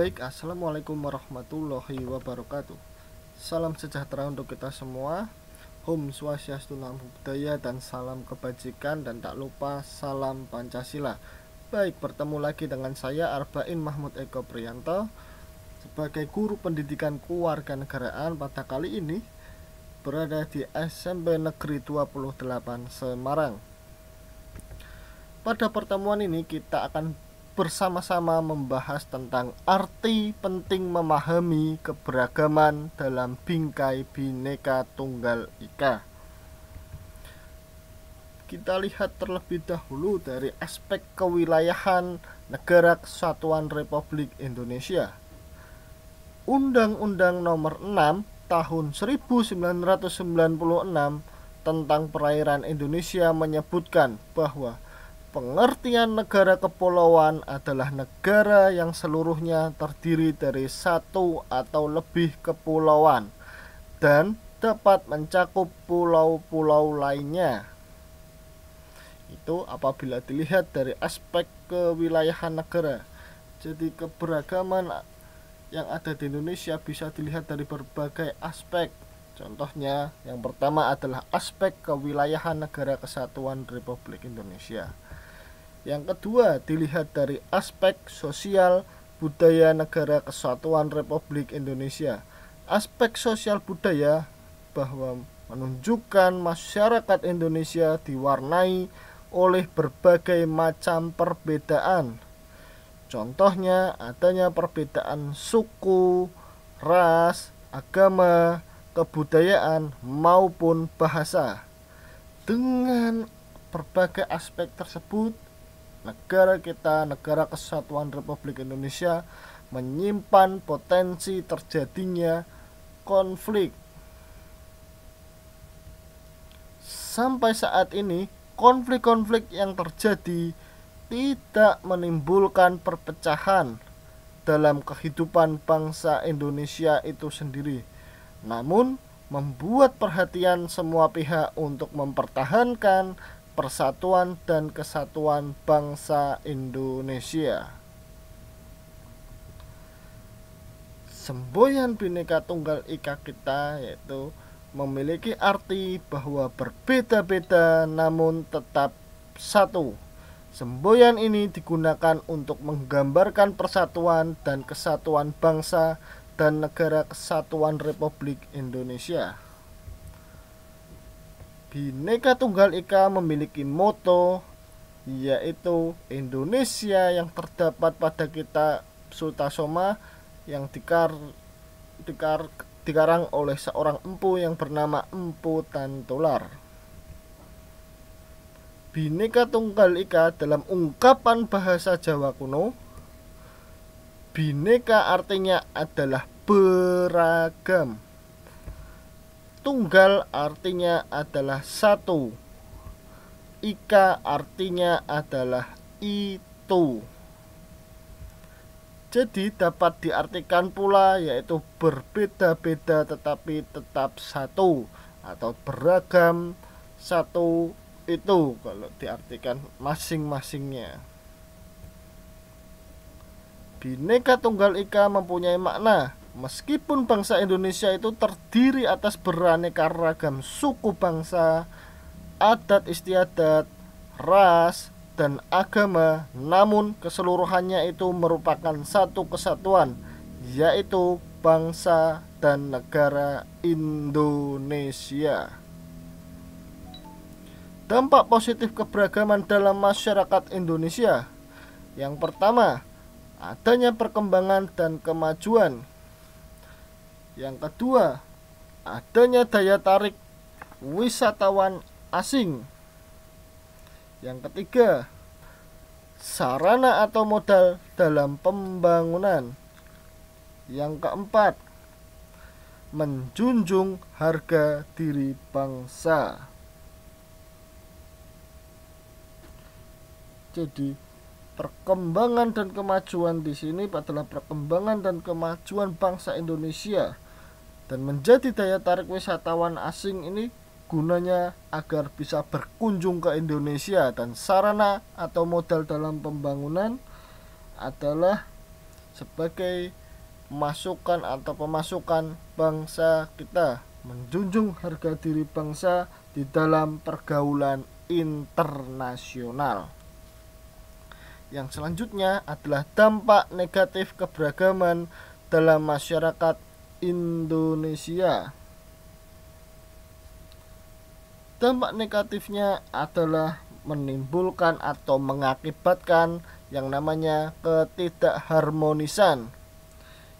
Baik, Assalamualaikum warahmatullahi wabarakatuh Salam sejahtera untuk kita semua Om Swastiastu Namo Buddhaya dan salam kebajikan dan tak lupa salam Pancasila Baik, bertemu lagi dengan saya Arbain Mahmud Eko Priyanto Sebagai guru pendidikan keluarga negaraan pada kali ini Berada di SMP Negeri 28 Semarang pada pertemuan ini kita akan bersama-sama membahas tentang arti penting memahami keberagaman dalam bingkai bineka Tunggal Ika. Kita lihat terlebih dahulu dari aspek kewilayahan Negara Kesatuan Republik Indonesia. Undang-Undang Nomor 6 Tahun 1996 tentang Perairan Indonesia menyebutkan bahwa Pengertian negara kepulauan adalah negara yang seluruhnya terdiri dari satu atau lebih kepulauan dan dapat mencakup pulau-pulau lainnya. Itu apabila dilihat dari aspek kewilayahan negara. Jadi keberagaman yang ada di Indonesia bisa dilihat dari berbagai aspek. Contohnya, yang pertama adalah aspek kewilayahan negara kesatuan Republik Indonesia. Yang kedua, dilihat dari aspek sosial budaya negara kesatuan Republik Indonesia. Aspek sosial budaya bahwa menunjukkan masyarakat Indonesia diwarnai oleh berbagai macam perbedaan. Contohnya adanya perbedaan suku, ras, agama, kebudayaan maupun bahasa. Dengan berbagai aspek tersebut, negara kita, negara kesatuan Republik Indonesia menyimpan potensi terjadinya konflik. Sampai saat ini, konflik-konflik yang terjadi tidak menimbulkan perpecahan dalam kehidupan bangsa Indonesia itu sendiri, namun membuat perhatian semua pihak untuk mempertahankan Persatuan dan Kesatuan Bangsa Indonesia. Semboyan Bhinneka Tunggal Ika kita yaitu memiliki arti bahwa berbeda-beda namun tetap satu. Semboyan ini digunakan untuk menggambarkan persatuan dan kesatuan bangsa dan negara kesatuan Republik Indonesia. Bhinneka Tunggal Ika memiliki moto yaitu Indonesia yang terdapat pada kita Sutasoma yang dikar, dikar, dikarang oleh seorang empu yang bernama Empu Tantular. Bhinneka Tunggal Ika dalam ungkapan bahasa Jawa kuno Bhinneka artinya adalah beragam Tunggal artinya adalah satu. Ika artinya adalah itu. Jadi dapat diartikan pula yaitu berbeda-beda tetapi tetap satu atau beragam satu itu kalau diartikan masing-masingnya. Bineka Tunggal Ika mempunyai makna Meskipun bangsa Indonesia itu terdiri atas beraneka ragam suku bangsa, adat istiadat, ras, dan agama, namun keseluruhannya itu merupakan satu kesatuan, yaitu bangsa dan negara Indonesia. Dampak positif keberagaman dalam masyarakat Indonesia yang pertama, adanya perkembangan dan kemajuan yang kedua, adanya daya tarik wisatawan asing. Yang ketiga, sarana atau modal dalam pembangunan. Yang keempat, menjunjung harga diri bangsa. Jadi, perkembangan dan kemajuan di sini adalah perkembangan dan kemajuan bangsa Indonesia dan menjadi daya tarik wisatawan asing ini gunanya agar bisa berkunjung ke Indonesia dan sarana atau modal dalam pembangunan adalah sebagai masukan atau pemasukan bangsa kita menjunjung harga diri bangsa di dalam pergaulan internasional. Yang selanjutnya adalah dampak negatif keberagaman dalam masyarakat Indonesia. Dampak negatifnya adalah menimbulkan atau mengakibatkan yang namanya ketidakharmonisan.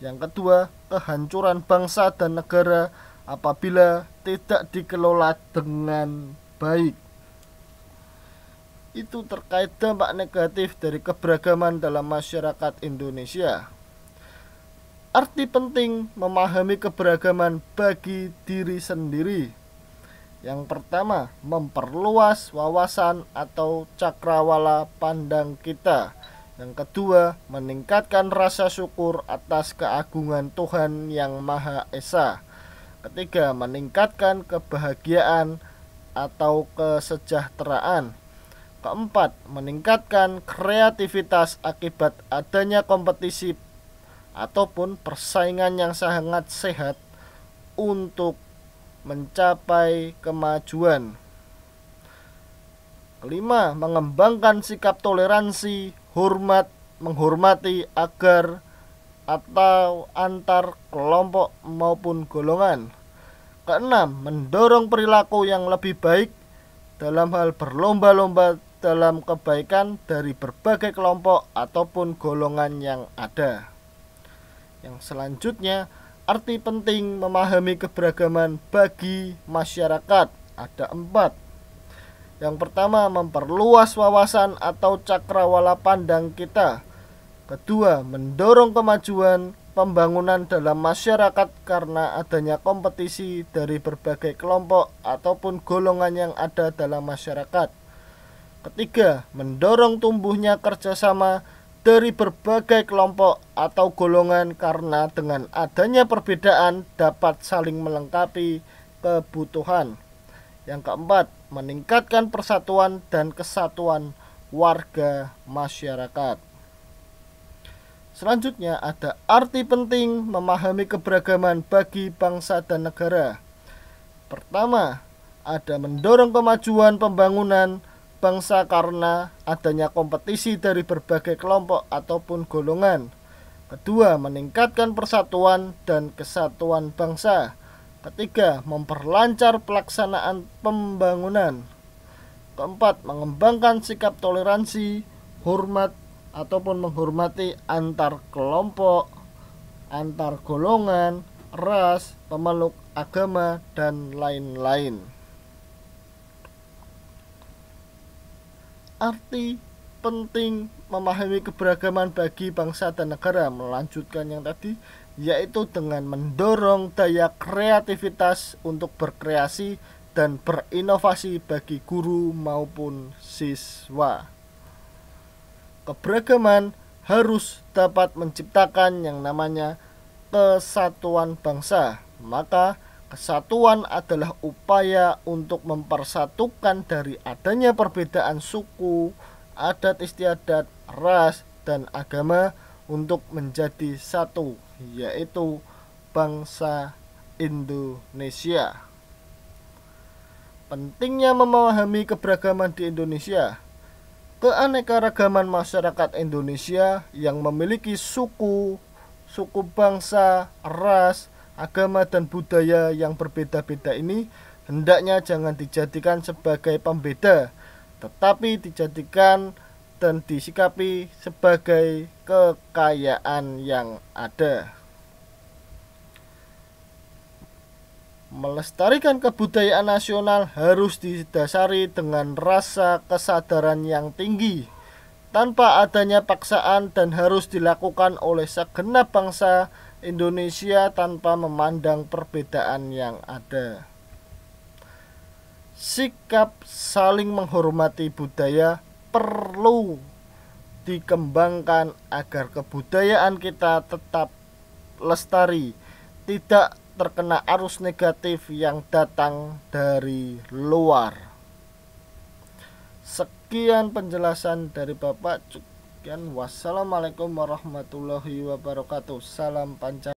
Yang kedua, kehancuran bangsa dan negara apabila tidak dikelola dengan baik. Itu terkait dampak negatif dari keberagaman dalam masyarakat Indonesia arti penting memahami keberagaman bagi diri sendiri. Yang pertama, memperluas wawasan atau cakrawala pandang kita. Yang kedua, meningkatkan rasa syukur atas keagungan Tuhan yang Maha Esa. Ketiga, meningkatkan kebahagiaan atau kesejahteraan. Keempat, meningkatkan kreativitas akibat adanya kompetisi ataupun persaingan yang sangat sehat untuk mencapai kemajuan. Kelima, mengembangkan sikap toleransi, hormat, menghormati agar atau antar kelompok maupun golongan. Keenam, mendorong perilaku yang lebih baik dalam hal berlomba-lomba dalam kebaikan dari berbagai kelompok ataupun golongan yang ada. Yang selanjutnya, arti penting memahami keberagaman bagi masyarakat ada empat. Yang pertama, memperluas wawasan atau cakrawala pandang kita. Kedua, mendorong kemajuan pembangunan dalam masyarakat karena adanya kompetisi dari berbagai kelompok ataupun golongan yang ada dalam masyarakat. Ketiga, mendorong tumbuhnya kerjasama dari berbagai kelompok atau golongan karena dengan adanya perbedaan dapat saling melengkapi kebutuhan. Yang keempat, meningkatkan persatuan dan kesatuan warga masyarakat. Selanjutnya ada arti penting memahami keberagaman bagi bangsa dan negara. Pertama, ada mendorong kemajuan pembangunan bangsa karena adanya kompetisi dari berbagai kelompok ataupun golongan. Kedua, meningkatkan persatuan dan kesatuan bangsa. Ketiga, memperlancar pelaksanaan pembangunan. Keempat, mengembangkan sikap toleransi, hormat, ataupun menghormati antar kelompok, antar golongan, ras, pemeluk agama, dan lain-lain. arti penting memahami keberagaman bagi bangsa dan negara melanjutkan yang tadi yaitu dengan mendorong daya kreativitas untuk berkreasi dan berinovasi bagi guru maupun siswa. Keberagaman harus dapat menciptakan yang namanya kesatuan bangsa. Maka Kesatuan adalah upaya untuk mempersatukan dari adanya perbedaan suku, adat istiadat, ras, dan agama untuk menjadi satu, yaitu bangsa Indonesia. Pentingnya memahami keberagaman di Indonesia. Keanekaragaman masyarakat Indonesia yang memiliki suku, suku bangsa, ras, agama dan budaya yang berbeda-beda ini hendaknya jangan dijadikan sebagai pembeda, tetapi dijadikan dan disikapi sebagai kekayaan yang ada. Melestarikan kebudayaan nasional harus didasari dengan rasa kesadaran yang tinggi, tanpa adanya paksaan dan harus dilakukan oleh segenap bangsa Indonesia tanpa memandang perbedaan yang ada. Sikap saling menghormati budaya perlu dikembangkan agar kebudayaan kita tetap lestari, tidak terkena arus negatif yang datang dari luar. Sekian penjelasan dari Bapak sekian wassalamualaikum warahmatullahi wabarakatuh salam panca